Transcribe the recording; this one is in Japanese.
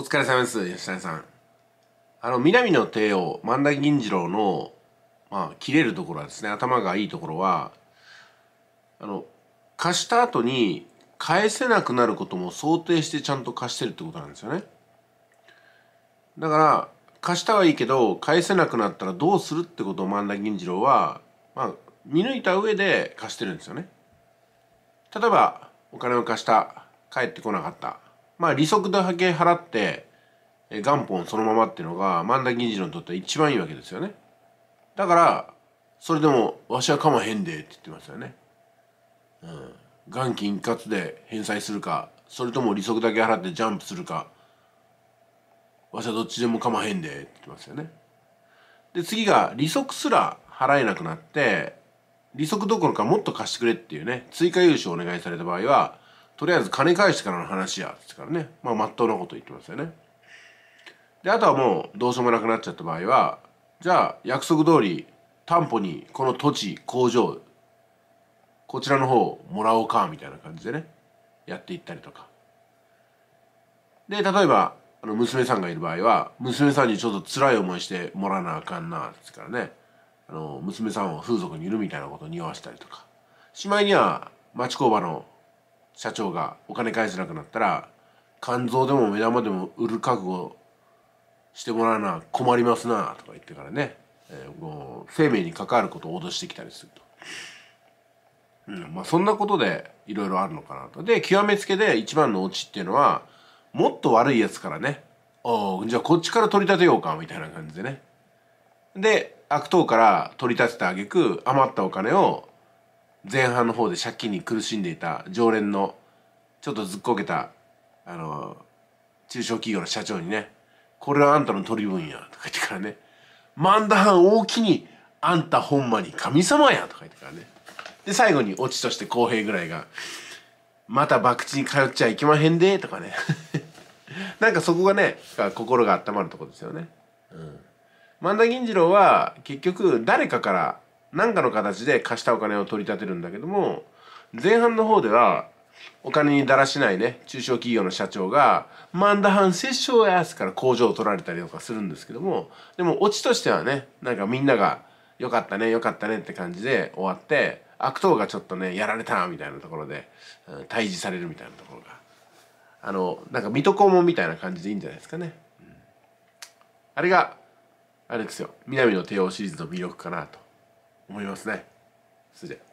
お疲れ様です、吉谷さん。あの、南の帝王、万田銀次郎の、まあ、切れるところはですね、頭がいいところは、あの、貸した後に返せなくなることも想定してちゃんと貸してるってことなんですよね。だから、貸したはいいけど、返せなくなったらどうするってことを万田銀次郎は、まあ、見抜いた上で貸してるんですよね。例えば、お金を貸した、帰ってこなかった。まあ利息だけ払って、元本そのままっていうのが万田銀次郎にとっては一番いいわけですよね。だから、それでも、わしはかまへんでって言ってますよね。うん。元金一括で返済するか、それとも利息だけ払ってジャンプするか、わしはどっちでもかまへんでって言ってますよね。で、次が、利息すら払えなくなって、利息どころかもっと貸してくれっていうね、追加融資をお願いされた場合は、とりあえず金返してからの話やっつからねまあ真っ当なこと言ってますよねであとはもうどうしようもなくなっちゃった場合はじゃあ約束通り担保にこの土地工場こちらの方もらおうかみたいな感じでねやっていったりとかで例えばあの娘さんがいる場合は娘さんにちょっと辛い思いしてもらわなあかんなですからねあの娘さんを風俗にいるみたいなことを匂わしたりとかしまいには町工場の社長がお金返せなくなったら肝臓でも目玉でも売る覚悟してもらわな困りますなとか言ってからね、えー、もう生命に関わることを脅してきたりすると。うんまあ、そんなことでいろいろあるのかなと。で極めつけで一番のオチっていうのはもっと悪いやつからね「おじゃあこっちから取り立てようか」みたいな感じでね。で悪党から取り立ててあげく余ったお金を前半の方で借金に苦しんでいた常連のちょっとずっこけたあの中小企業の社長にね「これはあんたの取り分や」とか言ってからね「万田藩大きにあんたほんまに神様や」とか言ってからねで最後にオチとして公平ぐらいが「また博打に通っちゃいけまへんで」とかね なんかそこがね心が温まるとこですよね。うん、万田銀次郎は結局誰かから何かの形で貸したお金を取り立てるんだけども前半の方ではお金にだらしないね中小企業の社長がマンダハン殺生やすから工場を取られたりとかするんですけどもでもオチとしてはねなんかみんなが「よかったねよかったね」って感じで終わって悪党がちょっとねやられたみたいなところで、うん、退治されるみたいなところがあのなんか水戸黄門みたいな感じでいいんじゃないですかね。うん、あれがあれですよ南の帝王シリーズの魅力かなと。思いますねそれじゃ